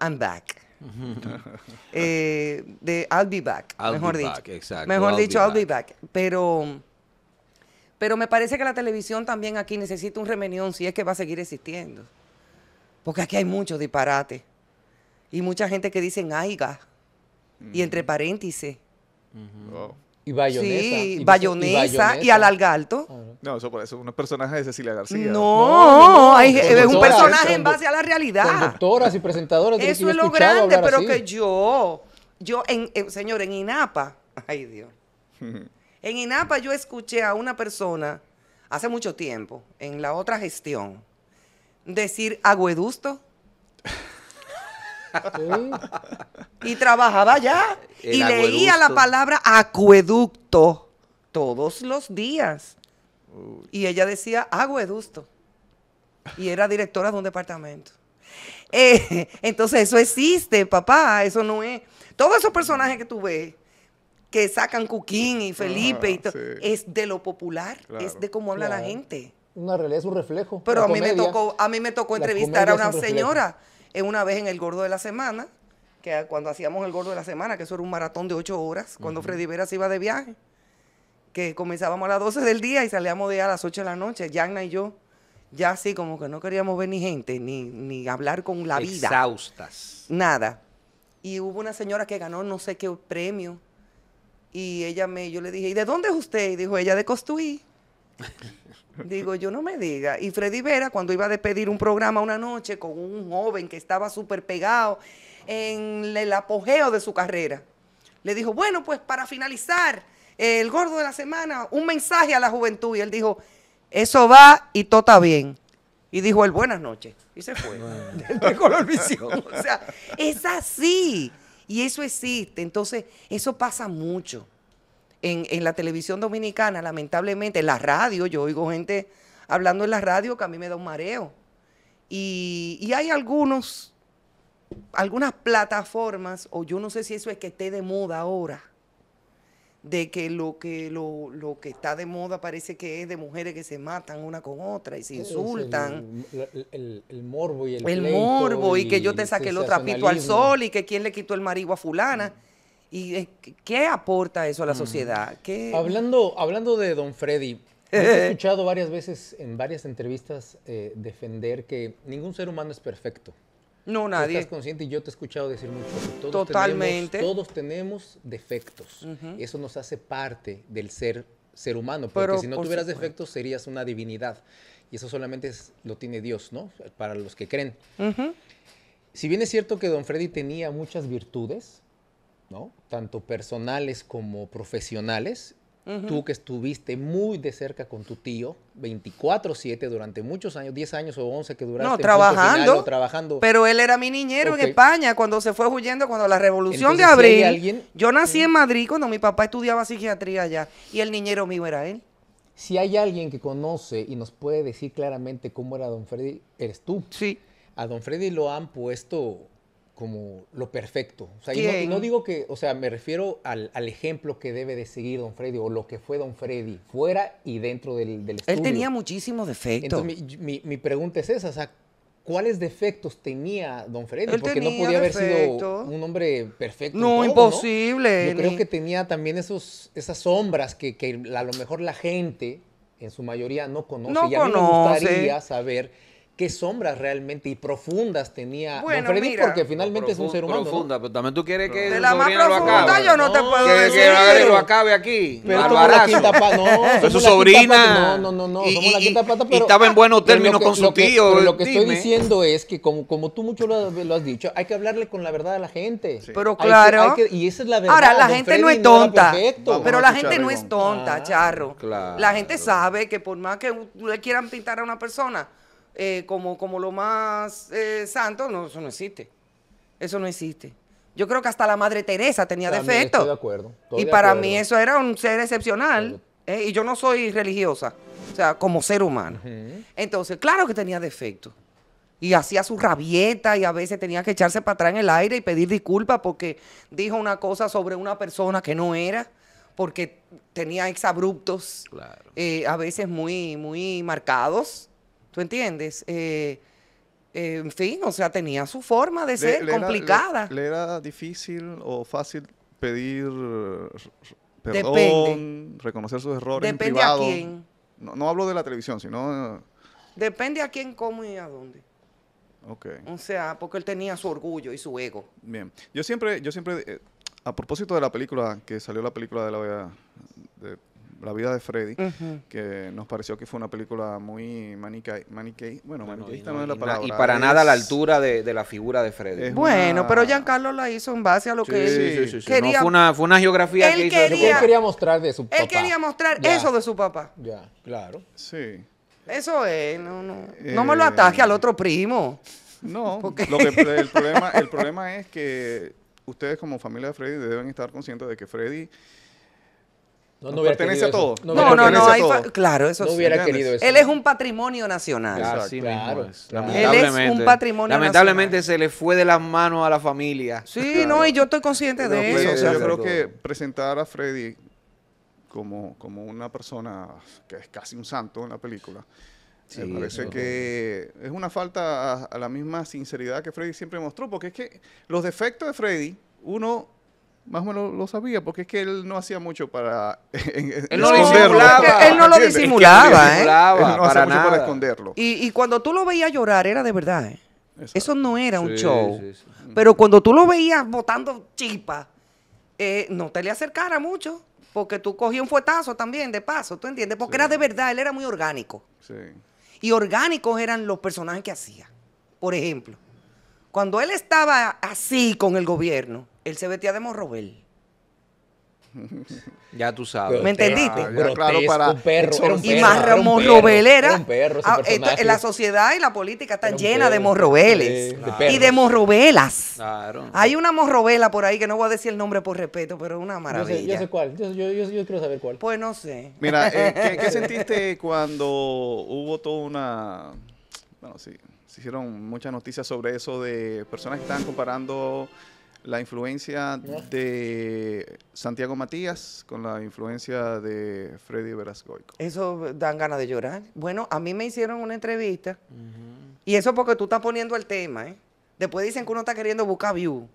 I'm back. Eh, de I'll be back, mejor dicho. Mejor dicho, I'll be back. Pero, pero me parece que la televisión también aquí necesita un remenión si es que va a seguir existiendo. Porque aquí hay muchos disparate Y mucha gente que dicen aiga. Y entre paréntesis. Y bayonesa. Sí, y bayonesa y, al no, eso por eso un personaje de Cecilia García. No, es un personaje en base a la realidad. Conductoras y presentadoras. Eso es lo grande, pero que yo, yo, en, señor, en INAPA, ay Dios, en INAPA yo escuché a una persona hace mucho tiempo, en la otra gestión, decir aguedusto. y trabajaba ya y leía la palabra acueducto todos los días. Y ella decía Edusto Y era directora de un departamento. Eh, entonces eso existe, papá, eso no es. Todos esos personajes que tú ves, que sacan Cuquín y Felipe, y es de lo popular, es de cómo habla la gente. Una realidad es un reflejo. Pero a mí, me tocó, a mí me tocó entrevistar a una señora en una vez en el Gordo de la Semana, que cuando hacíamos el Gordo de la Semana, que eso era un maratón de ocho horas, cuando Freddy Vera se iba de viaje que comenzábamos a las 12 del día y salíamos de a las 8 de la noche, Yanna y yo, ya así como que no queríamos ver ni gente, ni, ni hablar con la vida. Exhaustas. Nada. Y hubo una señora que ganó no sé qué premio. Y ella me, yo le dije, ¿y de dónde es usted? Y dijo, ella de Costuí. Digo, yo no me diga. Y Freddy Vera, cuando iba a despedir un programa una noche con un joven que estaba súper pegado en el apogeo de su carrera, le dijo, bueno, pues para finalizar, el gordo de la semana, un mensaje a la juventud. Y él dijo, eso va y todo está bien. Y dijo él, buenas noches. Y se fue. de color visión. O sea, es así. Y eso existe. Entonces, eso pasa mucho. En, la televisión dominicana, lamentablemente, en la radio, yo oigo gente hablando en la radio que a mí me da un mareo. Y, y, hay algunos, algunas plataformas, o yo no sé si eso es que esté de moda ahora, de que lo que lo, que está de moda parece que es de mujeres que se matan una con otra y se insultan. El, morbo y el El morbo y, que yo te saqué otro trapito al sol y que quién le quitó el marido a fulana. Mm. ¿Y qué aporta eso a la mm. sociedad? Hablando, hablando de Don Freddy, he escuchado varias veces en varias entrevistas eh, defender que ningún ser humano es perfecto. No, nadie. estás consciente y yo te he escuchado decir mucho. Totalmente. todos tenemos defectos. Eso nos hace parte del ser, ser humano, porque si no tuvieras defectos serías una divinidad. Y eso solamente lo tiene Dios, ¿no? Para los que creen. Si bien es cierto que don Freddy tenía muchas virtudes, ¿no? Tanto personales como profesionales, Tú que estuviste muy de cerca con tu tío, 24-7 durante muchos años, 10 años o 11 que duraste. No, trabajando. trabajando. Pero él era mi niñero en España cuando se fue huyendo, cuando la revolución de abril. yo nací en Madrid cuando mi papá estudiaba psiquiatría allá y el niñero mío era él. Si hay alguien que conoce y nos puede decir claramente cómo era don Freddy, eres tú. Sí. A don Freddy lo han puesto como lo perfecto. O sea, y no, digo que, o sea, me refiero al, ejemplo que debe de seguir Don Freddy o lo que fue Don Freddy fuera y dentro del, estudio. Él tenía muchísimos defectos. Entonces, mi, pregunta es esa, o sea, ¿cuáles defectos tenía Don Freddy? Porque no podía haber sido un hombre perfecto. No, imposible. Yo creo que tenía también esos, esas sombras que, a lo mejor la gente, en su mayoría, no conoce. No y a mí me gustaría saber qué sombras realmente y profundas tenía Freddy, porque finalmente es un ser humano. Profunda, pero también tú quieres que de la más profunda yo no, te puedo decir. Que lo acabe aquí. Pero la quinta no. su sobrina. no, no, no, y, somos la quinta pata, y estaba en buenos términos con su tío. lo que estoy diciendo es que como, como tú mucho lo, has dicho, hay que hablarle con la verdad a la gente. Pero claro. y esa es la verdad. Ahora, la gente no es tonta. Pero la gente no es tonta, Charro. La gente sabe que por más que le quieran pintar a una persona, eh, como, como lo más eh, santo, no, eso no existe. Eso no existe. Yo creo que hasta la Madre Teresa tenía defecto defectos. y para mí eso era un ser excepcional. Eh, y yo no soy religiosa, o sea, como ser humano. Entonces, claro que tenía defectos. Y hacía su rabieta y a veces tenía que echarse para atrás en el aire y pedir disculpas porque dijo una cosa sobre una persona que no era, porque tenía exabruptos, abruptos a veces muy, muy marcados. ¿Tú entiendes? Eh, eh, en fin, o sea, tenía su forma de ser complicada. le, era difícil o fácil pedir perdón, reconocer sus errores Depende A quién. No, hablo de la televisión, sino... Eh, Depende a quién, cómo y a dónde. Okay. O sea, porque él tenía su orgullo y su ego. Bien. Yo siempre, yo siempre, a propósito de la película, que salió la película de la de la vida de Freddy, que nos pareció que fue una película muy maniqueísta, bueno, maniqueísta no, es la palabra. Y para nada a la altura de, la figura de Freddy. Bueno, pero Giancarlo la hizo en base a lo que sí, quería. fue, una, fue una geografía que hizo. Quería, él quería mostrar de su papá. Él quería mostrar eso de su papá. Ya, claro. Sí. Eso es, no, no. me lo eh, ataje al otro primo. No, el, problema, el problema es que ustedes como familia de Freddy deben estar conscientes de que Freddy no, no pertenece a todo. No, no, no, claro, eso hubiera querido eso. Él es un patrimonio nacional. claro, Él es un patrimonio Lamentablemente se le fue de las manos a la familia. Sí, no, y yo estoy consciente de pues, eso. o sea, yo creo que presentar a Freddy como, como una persona que es casi un santo en la película, me parece que es una falta a, la misma sinceridad que Freddy siempre mostró, porque es que los defectos de Freddy, uno más o menos lo sabía, porque es que él no hacía mucho para él no Él no lo disimulaba, ¿eh? Él no ¿eh? hacía mucho para esconderlo. Y, cuando tú lo veías llorar, era de verdad, ¿eh? Eso no era un show. Pero cuando tú lo veías botando chipa, eh, no te le acercara mucho, porque tú cogías un fuetazo también, de paso, ¿tú entiendes? Porque era de verdad, él era muy orgánico. Y orgánicos eran los personajes que hacía. Por ejemplo, cuando él estaba así con el gobierno, él se vestía de Morrobel. Ya tú sabes. ¿Me entendiste? Pero ah, claro, para un perro, un perro, y más morrobel la sociedad y la política están llenas de morrobeles ah. y de morrobelas. Claro. Hay una morrobela por ahí que no voy a decir el nombre por respeto, pero es una maravilla. Yo sé, yo sé cuál, yo, quiero saber cuál. Pues no sé. Mira, eh, ¿qué, ¿qué, sentiste cuando hubo toda una. Bueno, sí, se hicieron muchas noticias sobre eso de personas que estaban comparando la influencia de Santiago Matías con la influencia de Freddy Verasgoico. Eso dan ganas de llorar. Bueno, a mí me hicieron una entrevista y eso porque tú estás poniendo el tema, ¿eh? Después dicen que uno está queriendo buscar view.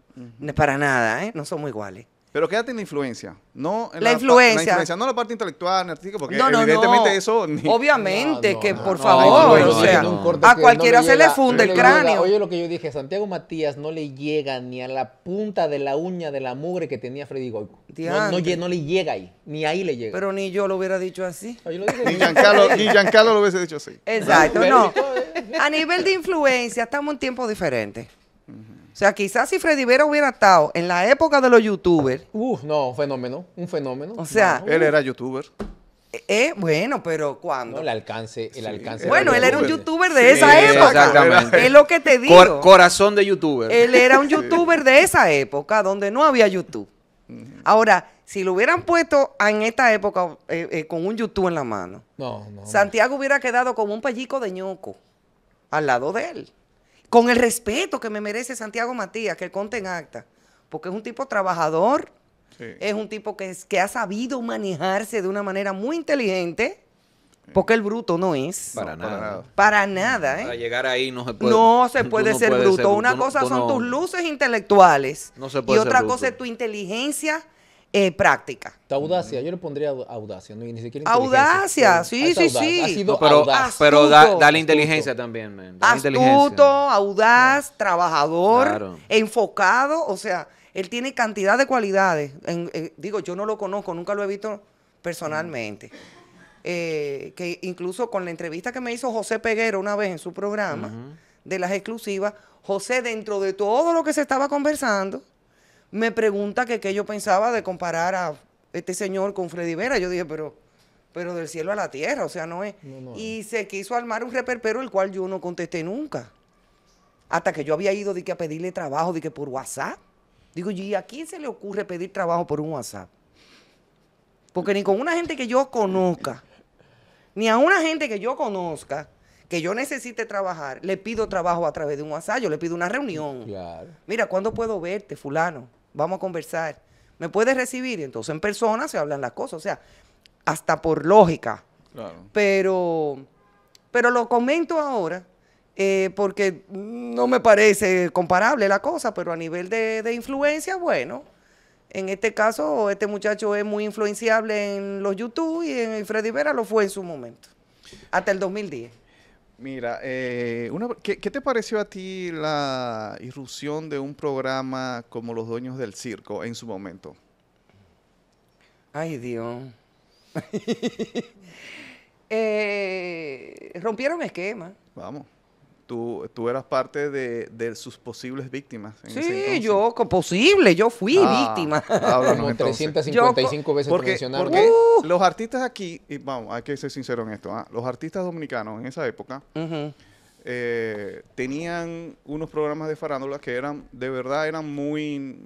Para nada, ¿eh? No somos iguales. Pero quédate en la influencia, no en la, influencia. la influencia, no la parte intelectual, artística, porque no, no, evidentemente eso obviamente que por favor, o sea, a cualquiera se le funde el cráneo. oye lo que yo dije, Santiago Matías no le llega ni a la punta de la uña de la mugre que tenía Freddy Goico. No, le llega ahí, ni ahí le llega. Pero ni yo lo hubiera dicho así. ni, Giancarlo, ni Giancarlo lo hubiese dicho así. Exacto, no. A nivel de influencia estamos en tiempos diferentes. O sea, quizás si Freddy Vera hubiera estado en la época de los youtubers. Uf, uh, no, un fenómeno, un fenómeno. O sea, él era youtuber. Eh, eh bueno, pero cuando. No, el alcance, el alcance. Bueno, él era un youtuber de esa época. Exactamente. Es lo que te digo. corazón de youtuber. Él era un youtuber de esa época donde no había YouTube. Ahora, si lo hubieran puesto en esta época eh, eh, con un YouTube en la mano, no, Santiago hubiera quedado como un pellico de ñoco al lado de él con el respeto que me merece Santiago Matías, que conte en acta, porque es un tipo trabajador, es un tipo que, ha sabido manejarse de una manera muy inteligente. Porque el bruto no es. Para nada. Para nada, ¿eh? Para llegar ahí no se puede. No se puede ser bruto. una cosa son tus luces intelectuales. y otra cosa es tu inteligencia eh, práctica. Audacia, yo le pondría audacia, ni siquiera Audacia, sí, sí, sí. pero, ah, pero da, la inteligencia también, astuto, audaz, trabajador, enfocado, o sea, él tiene cantidad de cualidades. Eh, digo, yo no lo conozco, nunca lo he visto personalmente. Mm. Eh, que incluso con la entrevista que me hizo José Peguero una vez en su programa de las exclusivas, José, dentro de todo lo que se estaba conversando, me pregunta que qué yo pensaba de comparar a este señor con Freddy Vera. Yo dije, pero, pero del cielo a la tierra, o sea, no es. y se quiso armar un reperpero, el cual yo no contesté nunca. Hasta que yo había ido de a pedirle trabajo, de que por WhatsApp. Digo, ¿y a quién se le ocurre pedir trabajo por un WhatsApp? Porque ni con una gente que yo conozca, ni a una gente que yo conozca, que yo necesite trabajar, le pido trabajo a través de un WhatsApp, yo le pido una reunión. Mira, ¿cuándo puedo verte, fulano? vamos a conversar. ¿Me puedes recibir? entonces en persona se hablan las cosas, o sea, hasta por lógica. Claro. Pero, pero lo comento ahora eh, porque no me parece comparable la cosa, pero a nivel de, influencia, bueno, en este caso, este muchacho es muy influenciable en los YouTube y en Freddy Vera lo fue en su momento, hasta el 2010. Mira, eh, ¿qué, te pareció a ti la irrupción de un programa como Los Dueños del Circo en su momento? Ay, Dios. Eh, rompieron esquema. Vamos. Tú, tú eras parte de, de sus posibles víctimas. sí, yo, posible, yo fui ah, víctima víctima. Ah, Como 355 veces porque, porque uh. los artistas aquí, y vamos, hay que ser sincero en esto, ¿ah? los artistas dominicanos en esa época, eh, tenían unos programas de farándula que eran, de verdad, eran muy,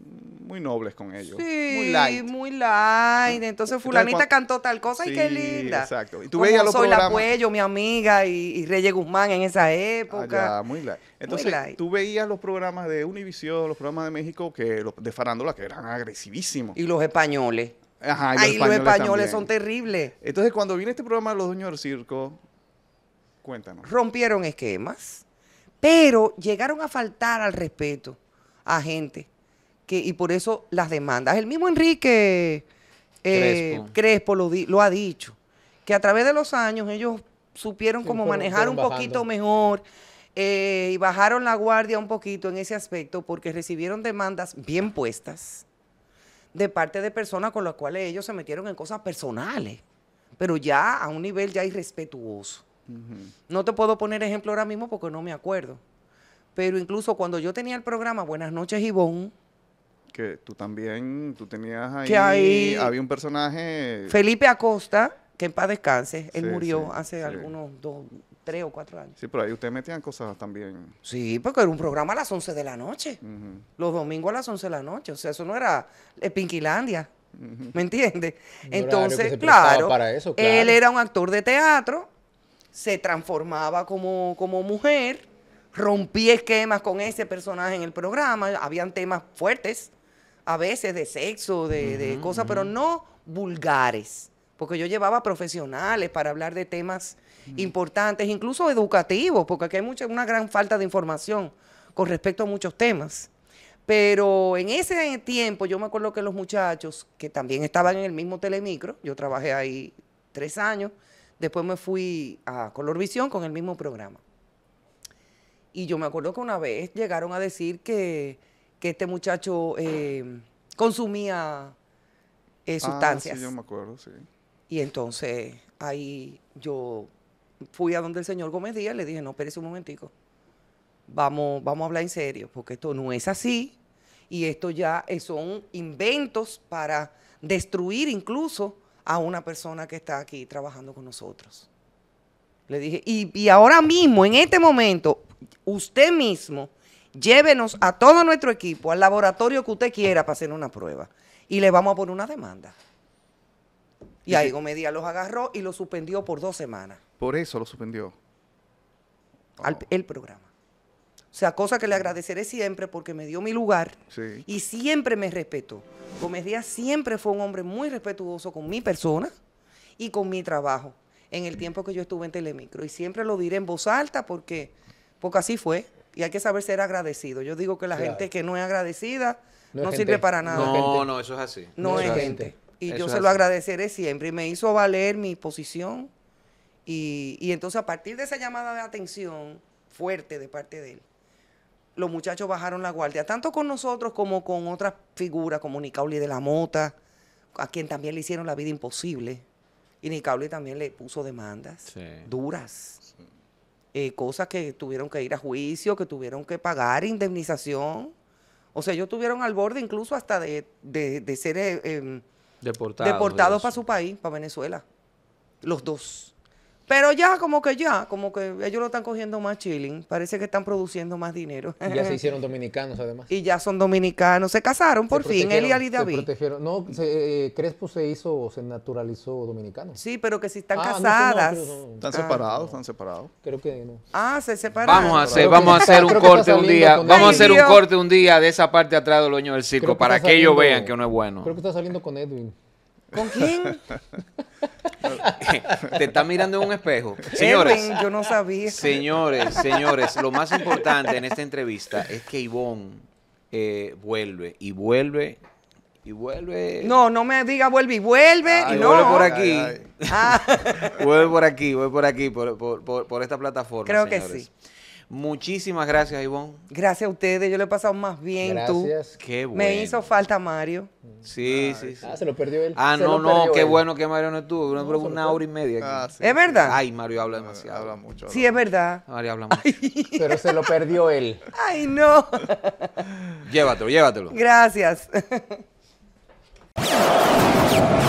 muy nobles con ellos. Sí, muy light. Entonces, fulanita cantó tal cosa y qué linda. Exacto. Y tú veías los Soy programas. la cuello, mi amiga, y, Reyes Guzmán en esa época. muy light. Entonces, tú veías los programas de Univision, los programas de México, que los, de farándula, que eran agresivísimos. Y los españoles. Ajá, y los españoles, los españoles son terribles. Entonces, cuando viene este programa de los dueños del circo, Rompieron esquemas, pero llegaron a faltar al respeto a gente. y por eso las demandas. El mismo Enrique eh, Crespo, lo, ha dicho, que a través de los años ellos supieron cómo manejar un poquito mejor eh, y bajaron la guardia un poquito en ese aspecto porque recibieron demandas bien puestas de parte de personas con las cuales ellos se metieron en cosas personales, pero ya a un nivel ya irrespetuoso. No te puedo poner ejemplo ahora mismo porque no me acuerdo. Pero incluso cuando yo tenía el programa Buenas noches, Ivonne. Que tú también, tú tenías ahí, que ahí había un personaje... Felipe Acosta, que en paz descanse, él murió hace algunos dos, tres o cuatro años. Sí, pero ahí ustedes metían cosas también. Sí, porque era un programa a las 11 de la noche. Los domingos a las 11 de la noche. O sea, eso no era eh, Pinquilandia. ¿Me entiendes? Entonces, claro, él era un actor de teatro se transformaba como, mujer, rompí esquemas con ese personaje en el programa, habían temas fuertes, a veces de sexo, de, cosas, pero no vulgares, porque yo llevaba profesionales para hablar de temas mm. importantes, incluso educativos, porque aquí hay mucha, una gran falta de información con respecto a muchos temas. Pero en ese tiempo yo me acuerdo que los muchachos, que también estaban en el mismo telemicro, yo trabajé ahí tres años, Después me fui a Colorvisión con el mismo programa. Y yo me acuerdo que una vez llegaron a decir que, este muchacho eh, consumía eh, ah, sustancias. sí, yo me acuerdo, sí. Y entonces ahí yo fui a donde el señor Gómez Díaz le dije, no, espérese un momentico. Vamos, vamos a hablar en serio, porque esto no es así. Y esto ya eh, son inventos para destruir incluso a una persona que está aquí trabajando con nosotros. Le dije, y, ahora mismo, en este momento, usted mismo, llévenos a todo nuestro equipo, al laboratorio que usted quiera para hacer una prueba. Y le vamos a poner una demanda. Y ahí Gómez los agarró y los suspendió por dos semanas. Por eso lo suspendió. Oh. el programa sea, cosa que le agradeceré siempre porque me dio mi lugar y siempre me respetó. Gómez Díaz siempre fue un hombre muy respetuoso con mi persona y con mi trabajo en el tiempo que yo estuve en Telemicro. Y siempre lo diré en voz alta porque, porque así fue. Y hay que saber ser agradecido. Yo digo que la gente que no es agradecida no, sirve para nada. No, no, eso es así. No, es gente. Y yo se lo agradeceré siempre. Y me hizo valer mi posición. y entonces a partir de esa llamada de atención fuerte de parte de él, los muchachos bajaron la guardia, tanto con nosotros como con otras figuras, como Nicauli de la Mota, a quien también le hicieron la vida imposible. Y Nicauli también le puso demandas duras. Eh, cosas que tuvieron que ir a juicio, que tuvieron que pagar indemnización. O sea, ellos tuvieron al borde incluso hasta de, de, ser eh, em, deportados para su país, para Venezuela. Los dos. Pero ya, como que ya, como que ellos lo están cogiendo más chilling. Parece que están produciendo más dinero. Y ya se hicieron dominicanos, además. Y ya son dominicanos. Se casaron por fin, él y Ali David. Se No, eh, Crespo se hizo, o se naturalizó dominicano. Sí, pero que si están ah, casadas. están separados, están separados. Creo que no. Ah, se separaron. Vamos a hacer, vamos a hacer un corte un día. Vamos a hacer un corte un día de esa parte atrás del dueño del circo para que ellos vean que no es bueno. Creo que está saliendo con Edwin. ¿Con quién? Te está mirando en un espejo. Señores, yo no sabía. Señores, señores, lo más importante en esta entrevista es que Ivonne eh, vuelve y vuelve y vuelve. No, no me diga vuelve y vuelve. y no. Vuelve por aquí. Ah. vuelve por aquí, vuelve por aquí, por, por, por, esta plataforma. Creo que sí. Muchísimas gracias, Ivonne. Gracias a ustedes, yo lo he pasado más bien. Gracias. Tú. Qué bueno. Me hizo falta Mario. Sí, ah, sí, sí. Ah, se lo perdió él. Ah, no, no, qué bueno que Mario no estuvo. uno no, una hora y media. Aquí. Ah, ¿Es verdad? Ay, Mario habla demasiado. Habla mucho. sí, es verdad. Mario habla mucho. Pero se lo perdió él. Ay, no. llévatelo, llévatelo. Gracias.